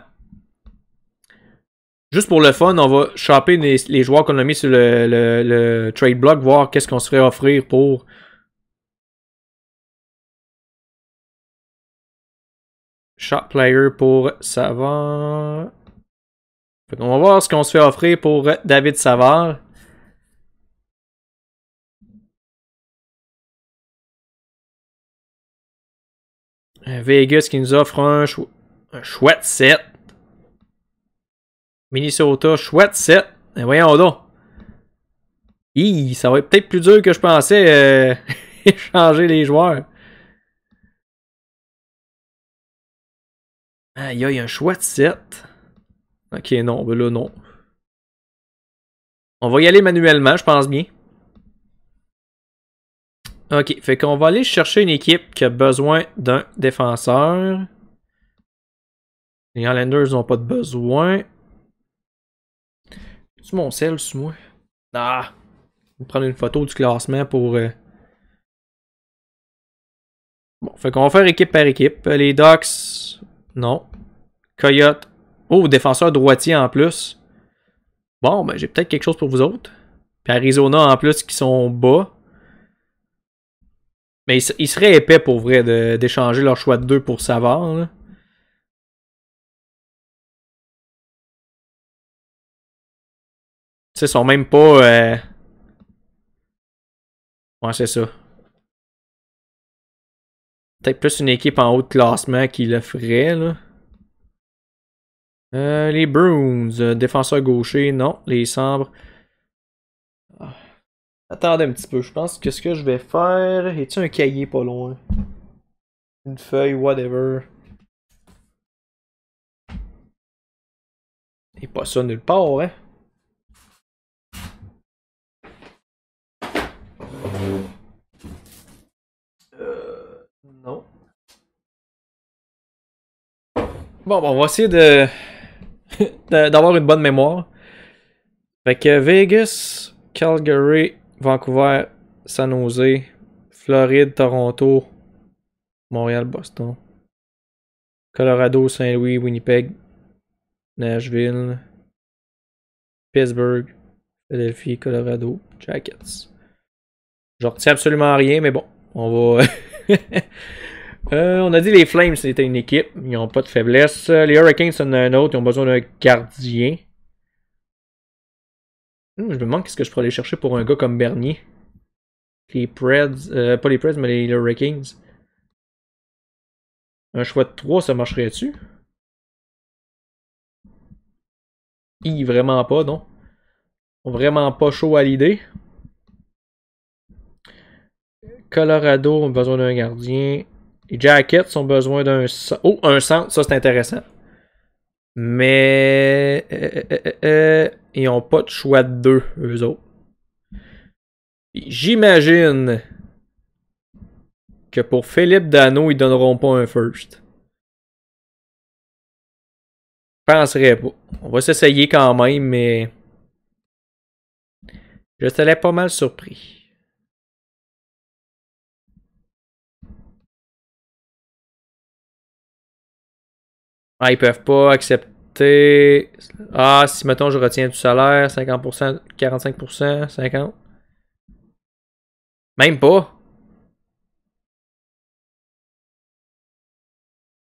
juste pour le fun, on va choper les, joueurs qu'on a mis sur le, trade block, voir qu'est-ce qu'on serait ferait offrir pour Shop Player pour Savard. On va voir ce qu'on se fait offrir pour David Savard. Euh, Vegas qui nous offre un, chouette set. Minnesota, chouette set. Eh, voyons donc. ça va être peut-être plus dur que je pensais euh, changer les joueurs. Ah, il y a un choix de 7. Ok, non, ben là, non. On va y aller manuellement, je pense bien. Ok, fait qu'on va aller chercher une équipe qui a besoin d'un défenseur. Les Islanders n'ont pas de besoin. C'est mon sel c'est moi. Ah! Je vais prendre une photo du classement pour. Euh, bon, fait qu'on va faire équipe par équipe. Les Docks. Non. Coyote. Oh, défenseur droitier en plus. Bon, ben j'ai peut-être quelque chose pour vous autres. Puis Arizona en plus qui sont bas. Mais ils seraient épais pour vrai d'échanger leur choix de deux pour savoir. Ce sont même pas. Euh, ouais, c'est ça. Peut-être plus une équipe en haut de classement qui le ferait, là. Euh, les Bruins, euh, défenseur gaucher, non. Les Sabres. Attends ah. Attendez un petit peu, je pense que ce que je vais faire. Est-ce un cahier pas loin Une feuille, whatever. Et pas ça nulle part, hein Bon, on va essayer de d'avoir une bonne mémoire. Fait que Vegas, Calgary, Vancouver, San Jose, Floride, Toronto, Montréal, Boston, Colorado, Saint-Louis, Winnipeg, Nashville, Pittsburgh, Philadelphie, Colorado, Jackets. Je retiens absolument rien, mais bon, on va. Euh, on a dit les Flames, c'était une équipe. Ils n'ont pas de faiblesse. Les Hurricanes, c'est un autre. Ils ont besoin d'un gardien. Hmm, je me demande qu'est-ce que je pourrais aller chercher pour un gars comme Bernier. Les Preds, euh, pas les Preds, mais les Hurricanes. Un choix de 3, ça marcherait-tu? I, vraiment pas, non? Vraiment pas chaud à l'idée. Colorado, on a besoin d'un gardien. Les Jackets ont besoin d'un oh, un centre, ça c'est intéressant. Mais euh, euh, euh, ils n'ont pas de choix de deux, eux autres. J'imagine que pour Philippe Dano, ils donneront pas un first. Je penserais pas. On va s'essayer quand même, mais je serais pas mal surpris. Ah, ils peuvent pas accepter. Ah, si mettons je retiens du salaire, 50%, 45%, 50%. Même pas.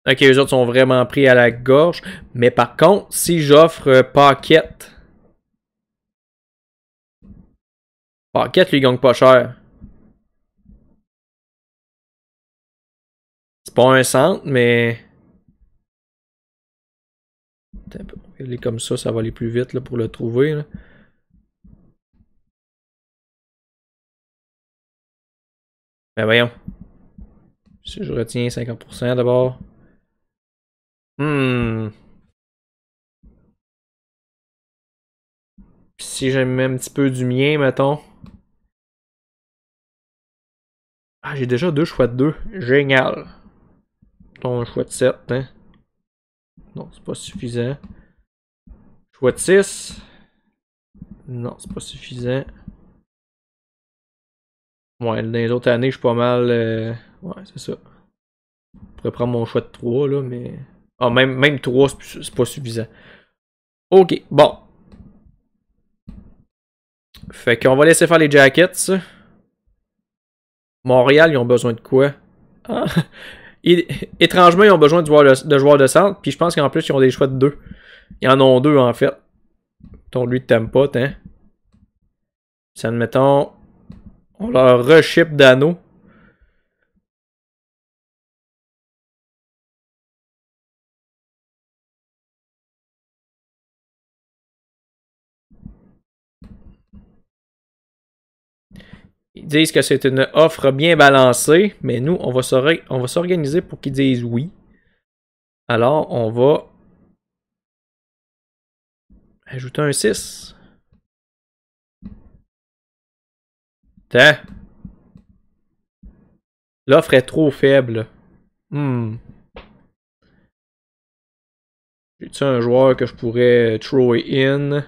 Ok, les autres sont vraiment pris à la gorge. Mais par contre, si j'offre euh, Paquette. Paquette, lui, il pas cher. C'est pas un centre, mais. Il est comme ça, ça va aller plus vite pour le trouver. Ben voyons. Si je retiens 50% d'abord. Hmm. si j'aime un petit peu du mien, mettons. Ah, j'ai déjà deux choix de deux. Génial. Ton choix de 7, hein. Non, c'est pas suffisant. Choix de 6. Non, c'est pas suffisant. Ouais, dans les autres années, je suis pas mal. Euh, ouais, c'est ça. Je pourrais prendre mon choix de 3, là, mais. Ah, même, même 3, c'est pas suffisant. Ok, bon. Fait qu'on va laisser faire les jackets. Montréal, ils ont besoin de quoi? Ah étrangement, ils ont besoin de joueurs de, centre. Puis je pense qu'en plus, ils ont des choix de deux. Ils en ont deux, en fait. Ton lui t'aime pas, hein. Ça, admettons, on leur reship Dano. disent que c'est une offre bien balancée, mais nous, on va s'organiser pour qu'ils disent oui. Alors, on va ajouter un 6. L'offre est trop faible. Hmm. jai un joueur que je pourrais throw in?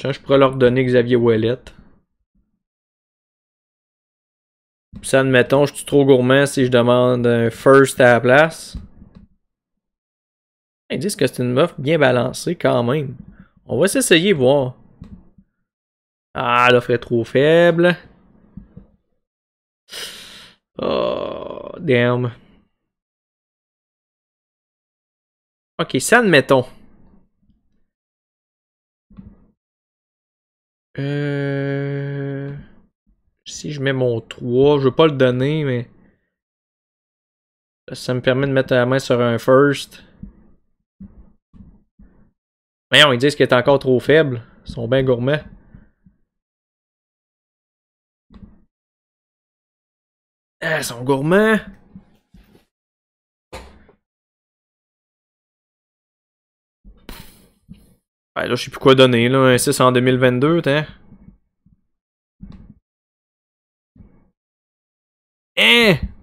je pourrais leur donner Xavier Ouellet. ça, admettons, je suis trop gourmand si je demande un first à la place. Ils disent que c'est une meuf bien balancée quand même. On va s'essayer voir. Ah, l'offre est trop faible. Oh, damn. Ok, ça admettons. Euh, si je mets mon 3, je veux pas le donner, mais. Ça me permet de mettre la main sur un first. Mais on ils disent qu'il est encore trop faible. Ils sont bien gourmands. Ah, ils sont gourmands! Ben là, je sais plus quoi donner, là. Un 6 en 2022, t'es.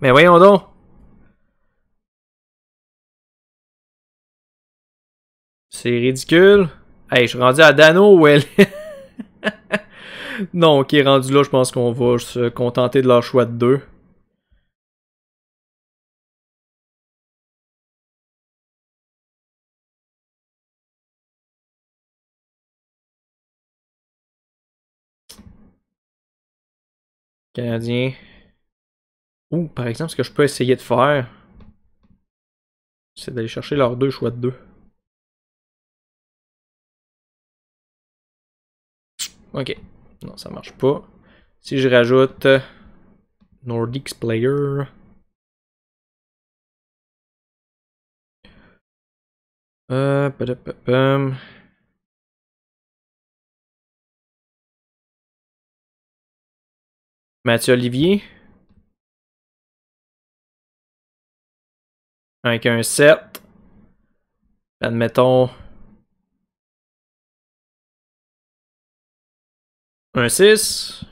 Mais voyons donc! C'est ridicule. Hey, je suis rendu à Dano non, qui est rendu là, je pense qu'on va se contenter de leur choix de deux. Canadien. Ou, par exemple, ce que je peux essayer de faire, c'est d'aller chercher leurs deux choix de deux. Ok. Non, ça marche pas. Si je rajoute euh, Nordics Player. Euh, Mathieu Olivier. Avec un 7. Admettons. Un 6.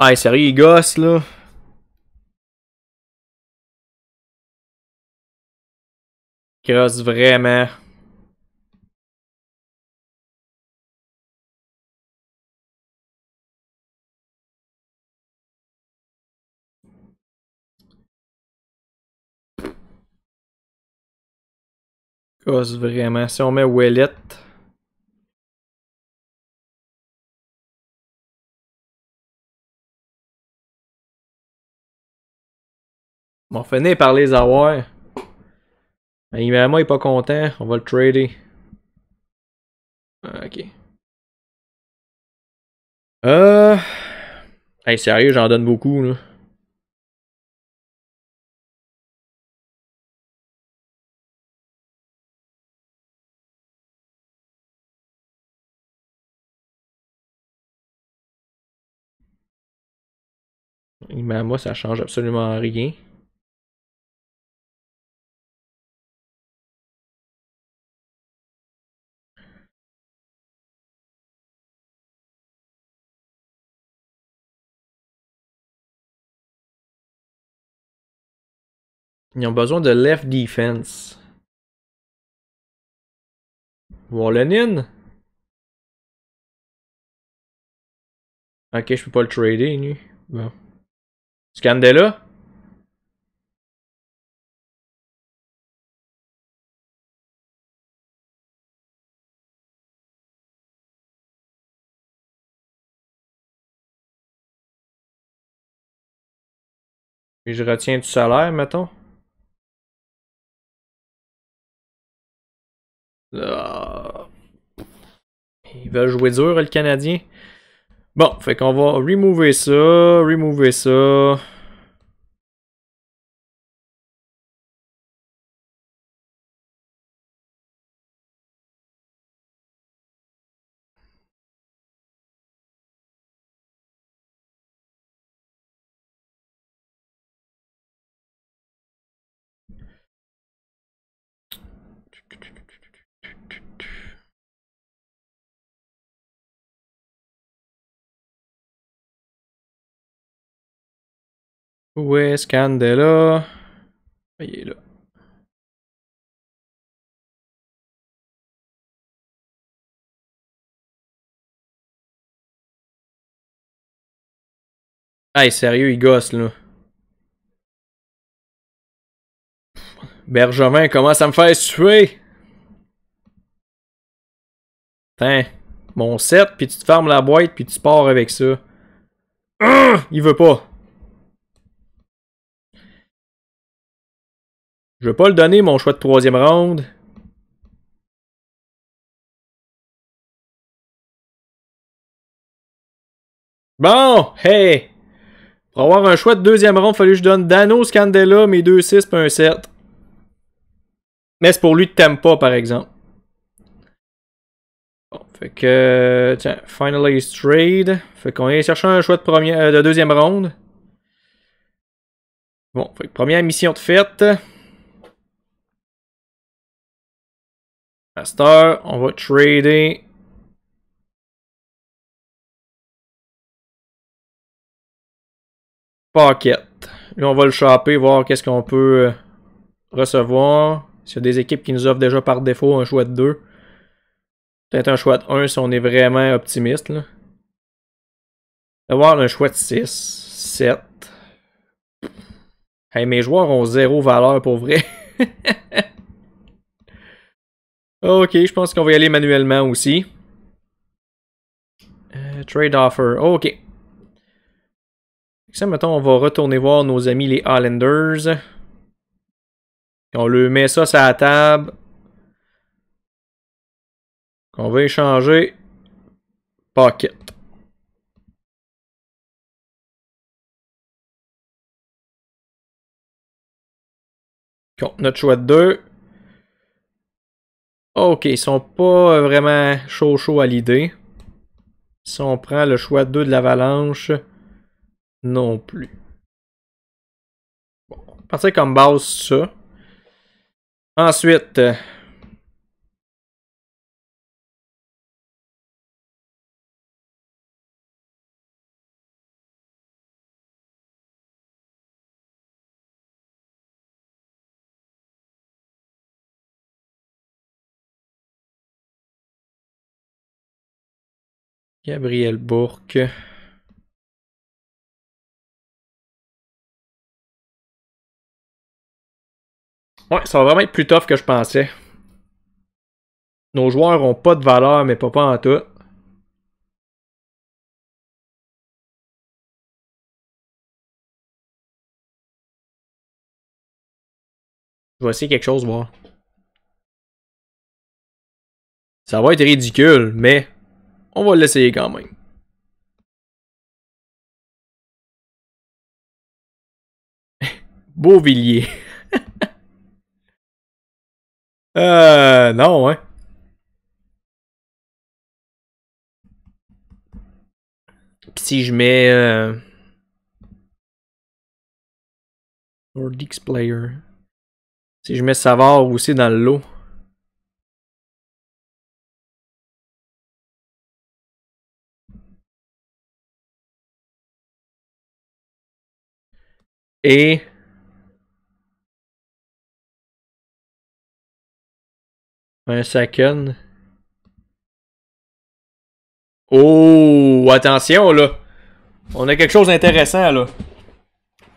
Ah, sérieux, il gosse, là. Il gosse vraiment. Ah, vraiment. Si on met Wallet. On finit par les avoir. Mais ben, il est pas content. On va le trader. Ah, ok. Euh. sérieux, j'en donne beaucoup, là. Mais à moi, ça change absolument rien. Ils ont besoin de left defense. Lenin. Ok, je peux pas le trader, nu. Scandella? je retiens du salaire, mettons. Il va jouer dur, le Canadien. Bon, fait qu'on va remover ça, remover ça. Où est Scandella? Il est là. Hey, sérieux, il gosse, là. Bergevin comment ça me fait suer. Tiens, mon set puis tu te fermes la boîte, puis tu pars avec ça. il veut pas. Je vais pas le donner, mon choix de troisième ronde. Bon, hey! Pour avoir un choix de deuxième ronde, il fallait que je donne Dano, Scandella, mes deux 6 puis un 7. Mais c'est pour lui de t'aimes pas, par exemple. Bon, fait que. Tiens, Finalize Trade. Fait qu'on est cherchant un choix de, euh, de deuxième ronde. Bon, fait que première mission de fête. on va trader. Pocket. Là, on va le choper, voir qu'est-ce qu'on peut euh, recevoir. S'il y a des équipes qui nous offrent déjà par défaut un choix de 2. Peut-être un choix de 1 si on est vraiment optimiste. Là. D'avoir un choix de 6, 7. Hey, mes joueurs ont zéro valeur pour vrai. Oh, ok, je pense qu'on va y aller manuellement aussi. Euh, trade offer, oh, ok. Ça, mettons, on va retourner voir nos amis les Highlanders. on leur met ça sur la table. Qu'on va échanger. Pocket. Contre notre choix de 2. Ok, ils sont pas euh, vraiment chaud chaud à l'idée. Si on prend le choix 2 de l'avalanche, non plus. Bon, on partir comme base ça. Ensuite, euh, Gabriel Bourque. Ouais, ça va vraiment être plus tough que je pensais. Nos joueurs ont pas de valeur, mais pas, pas en tout. Je vais essayer quelque chose, moi. Ça va être ridicule, mais on va l'essayer quand même. Beauvilliers. euh, non, hein. si je mets... Euh... Player. Si je mets Savard aussi dans l'eau. Et un second. Oh, attention là. On a quelque chose d'intéressant là.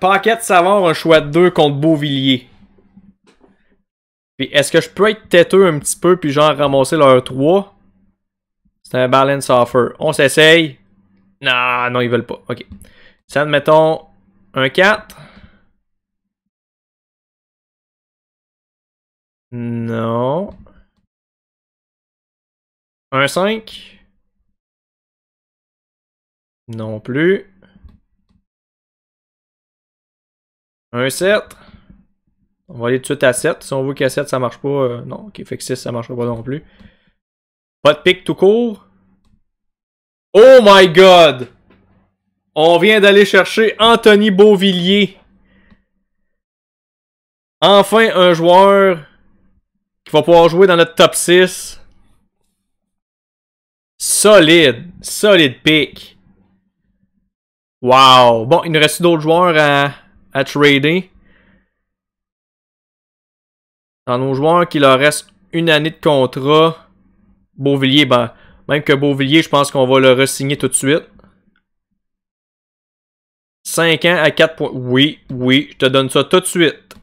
de savoir, un choix de 2 contre Beauvilliers. Puis est-ce que je peux être têteux un petit peu puis genre ramasser leur 3 C'est un balance offer. On s'essaye. Non, non, ils veulent pas. Ok. Ça, mettons un 4. Non. Un 5. Non plus. Un 7. On va aller tout de suite à 7. Si on voit qu'à 7 ça marche pas, euh, non, qui fait que 6 ça marche pas non plus. Pas de pick tout court. Oh my god! On vient d'aller chercher Anthony Beauvillier. Enfin un joueur il va pouvoir jouer dans notre top 6. Solide. Solide pick. Wow. Bon, il nous reste d'autres joueurs à, à trader. Dans nos joueurs qui leur reste une année de contrat, Beauvillier ben, même que Beauvillier je pense qu'on va le re-signer tout de suite. 5 ans à 4 points. Oui, oui, je te donne ça tout de suite.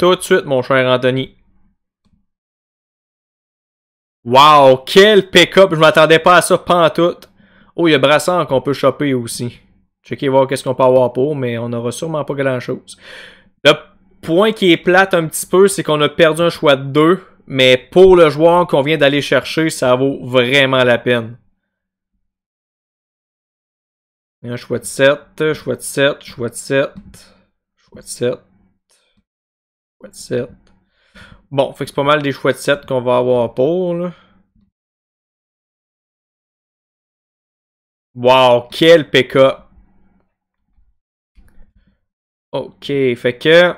Tout de suite, mon cher Anthony. Wow, quel pick-up! Je m'attendais pas à ça pantoute. Oh, il y a Brassard qu'on peut choper aussi. Checker voir qu'est-ce qu'on peut avoir pour, mais on n'aura sûrement pas grand-chose. Le point qui est plate un petit peu, c'est qu'on a perdu un choix de 2, mais pour le joueur qu'on vient d'aller chercher, ça vaut vraiment la peine. Un choix de 7, choix de 7, choix de 7, choix de 7, choix de 7. Bon, fait que c'est pas mal des choix de 7 qu'on va avoir pour, là. Wow, quel pk. Ok, fait que...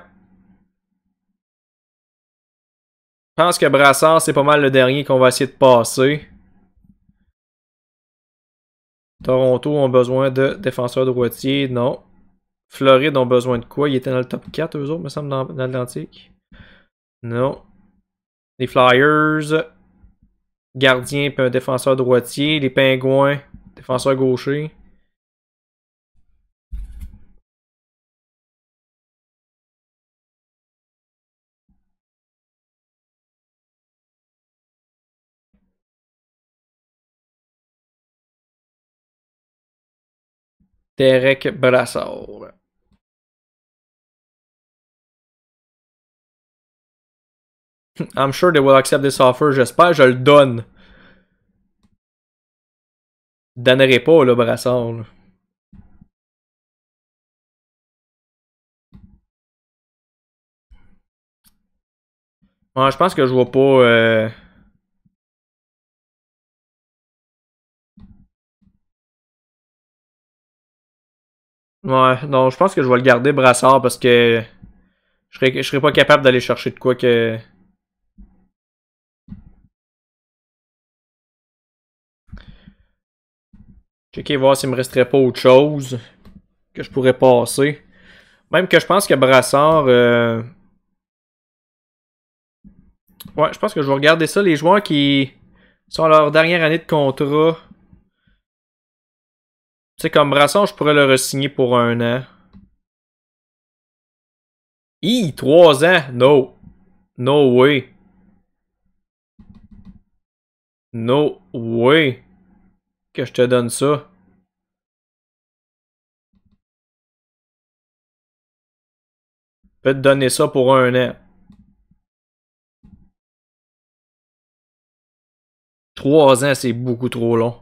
Je pense que Brassard, c'est pas mal le dernier qu'on va essayer de passer. Toronto ont besoin de défenseurs droitiers, non. Floride ont besoin de quoi? Ils étaient dans le top 4, eux autres, me semble, dans l'Atlantique. Non. Les Flyers, gardien puis un défenseur droitier. Les Pingouins, défenseur gaucher. Derek Brassard. I'm sure they will accept this offer, j'espère, je le donne. Donnerai pas le brassard. Moi, je pense que je vois pas. Euh, ouais, non, je pense que je vais le garder brassard parce que je serais, je serais pas capable d'aller chercher de quoi que. Checker voir s'il me resterait pas autre chose que je pourrais passer. Même que je pense que Brassard. Euh, ouais, je pense que je vais regarder ça. Les joueurs qui sont à leur dernière année de contrat. Tu sais, comme Brassard, je pourrais le re-signer pour un an. I trois ans? No. No way. No way que je te donne ça. Je peux te donner ça pour un an. Trois ans, c'est beaucoup trop long.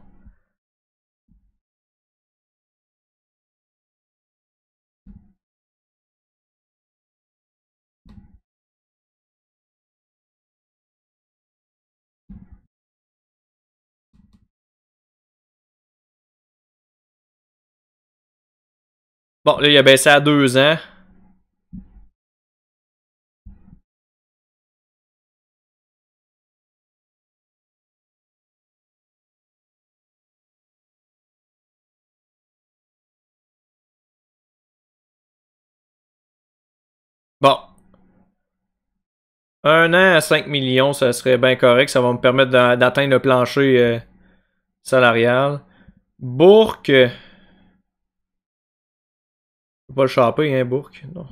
Bon, là, il a baissé à deux ans. Bon. Un an à cinq millions, ça serait bien correct. Ça va me permettre d'atteindre le plancher euh, salarial. Bourque. Faut pas le chaper, hein, Bourque. Non.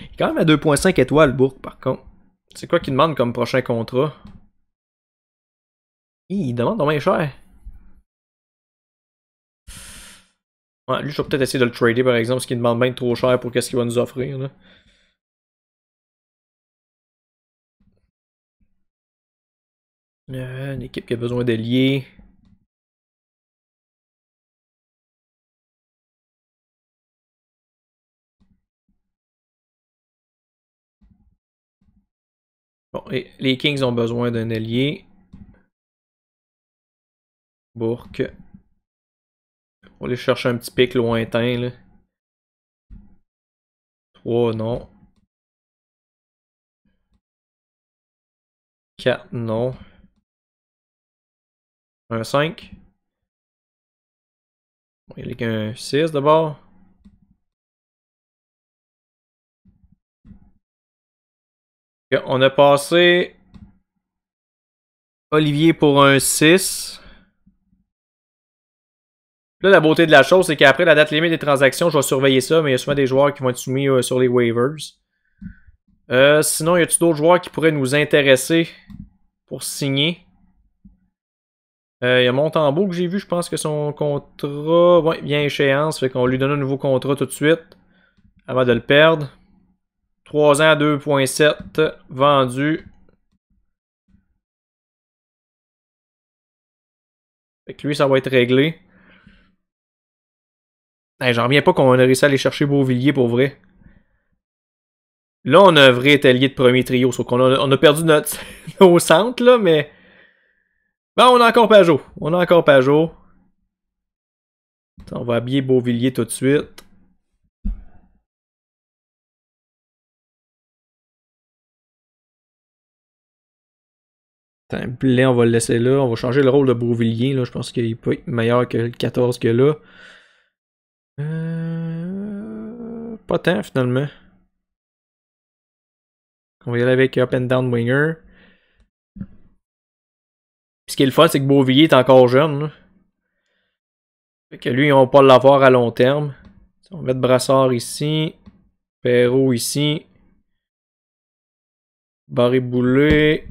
Il est quand même à 2.5 étoiles, Bourque, par contre. C'est quoi qu'il demande comme prochain contrat? il demande moins cher. lui, je vais peut-être essayer de le trader, par exemple, parce qu'il demande même trop cher pour qu'est-ce qu'il va nous offrir, une équipe qui a besoin d'alliés. Bon, les Kings ont besoin d'un allié. Bourque. On va aller chercher un petit pic lointain. Là. 3, non. 4, non. Un 5. Il n'y a qu'un 6 d'abord. On a passé Olivier pour un 6. Là, la beauté de la chose, c'est qu'après la date limite des transactions, je vais surveiller ça, mais il y a souvent des joueurs qui vont être soumis euh, sur les waivers. Euh, sinon, y a-t-il d'autres joueurs qui pourraient nous intéresser pour signer? Il euh, y a Montembeau que j'ai vu, je pense que son contrat vient ouais, vient échéance, fait qu'on lui donne un nouveau contrat tout de suite avant de le perdre. 3 ans, 2.7 vendu. Fait que lui, ça va être réglé. J'en reviens pas qu'on a réussi à aller chercher Beauvilliers pour vrai. Là, on a un vrai atelier de premier trio, sauf qu'on a, perdu notre, nos centres, là, mais. Bon, on a encore Pajot. On a encore Pajot. On va habiller Beauvilliers tout de suite. on va le laisser là. On va changer le rôle de Beauvillier. Là. Je pense qu'il peut être meilleur que le 14 que là. Euh, pas tant, finalement. On va y aller avec Up and Down Winger. ce qui est le fun, c'est que Beauvillier est encore jeune. Là. que lui, on va pas l'avoir à long terme. On va mettre Brassard ici. Perrault ici. Barry Boulet.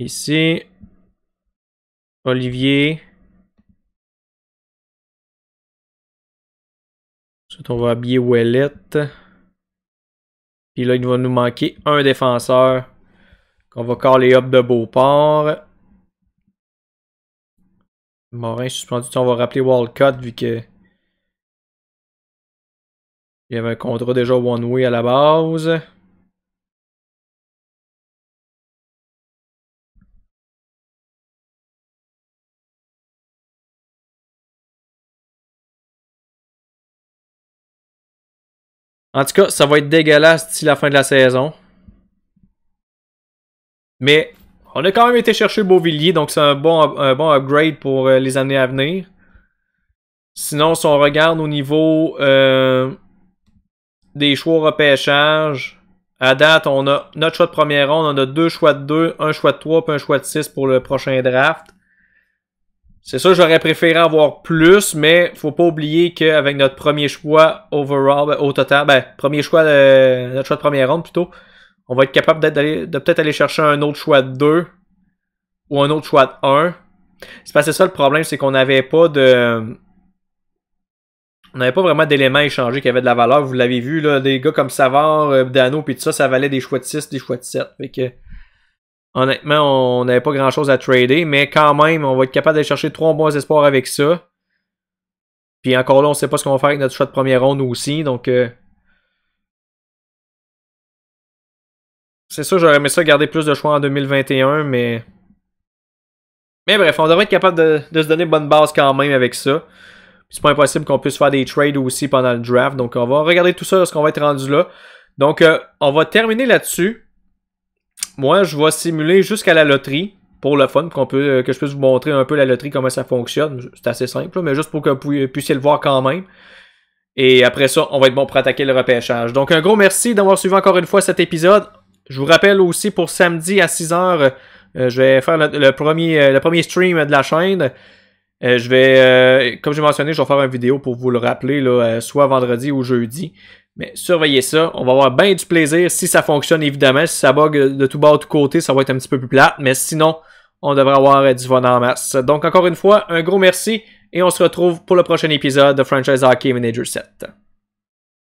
Ici, Olivier. Ensuite, on va habiller Ouellette. Puis là, il va nous manquer un défenseur qu'on va caller up de Beauport. Morin suspendu. On va rappeler Walcott vu que il y avait un contrat déjà one-way à la base. En tout cas, ça va être dégueulasse d'ici la fin de la saison. Mais on a quand même été chercher Beauvilliers, donc c'est un bon, bon upgrade pour euh, les années à venir. Sinon, si on regarde au niveau euh, des choix au repêchage, à date, on a notre choix de première ronde, on a deux choix de 2, un choix de 3 puis un choix de 6 pour le prochain draft. C'est ça, j'aurais préféré avoir plus, mais faut pas oublier qu'avec notre premier choix overall, ben, au total, ben, premier choix, de, euh, notre choix de première ronde plutôt, on va être capable de peut-être aller chercher un autre choix de 2 ou un autre choix de 1. C'est parce que ça le problème, c'est qu'on n'avait pas de. On n'avait pas vraiment d'éléments échangés qui avaient de la valeur. Vous l'avez vu, là, des gars comme Savard, euh, Dano, puis tout ça, ça valait des choix de 6, des choix de 7. Fait que Honnêtement, on n'avait pas grand-chose à trader, mais quand même, on va être capable d'aller chercher trois bons espoirs avec ça. Puis encore là, on ne sait pas ce qu'on va faire avec notre choix de première ronde aussi, donc... Euh, c'est sûr, j'aurais aimé ça garder plus de choix en 2021, mais... Mais bref, on devrait être capable de, se donner bonne base quand même avec ça. C'est pas impossible qu'on puisse faire des trades aussi pendant le draft, donc on va regarder tout ça lorsqu'on va être rendu là. Donc, euh, on va terminer là-dessus moi, je vais simuler jusqu'à la loterie pour le fun, qu'on peut, euh, que je puisse vous montrer un peu la loterie, comment ça fonctionne. C'est assez simple, mais juste pour que vous puissiez le voir quand même. Et après ça, on va être bon pour attaquer le repêchage. Donc, un gros merci d'avoir suivi encore une fois cet épisode. Je vous rappelle aussi pour samedi à 6h, euh, je vais faire le, premier, euh, le premier stream de la chaîne. je vais, comme j'ai mentionné, je vais faire une vidéo pour vous le rappeler, soit vendredi ou jeudi. Mais surveillez ça. On va avoir bien du plaisir si ça fonctionne, évidemment. Si ça bug de tout bas, de tout côté, ça va être un petit peu plus plate. Mais sinon, on devrait avoir du fun en masse. Donc, encore une fois, un gros merci et on se retrouve pour le prochain épisode de Franchise Hockey Manager 7.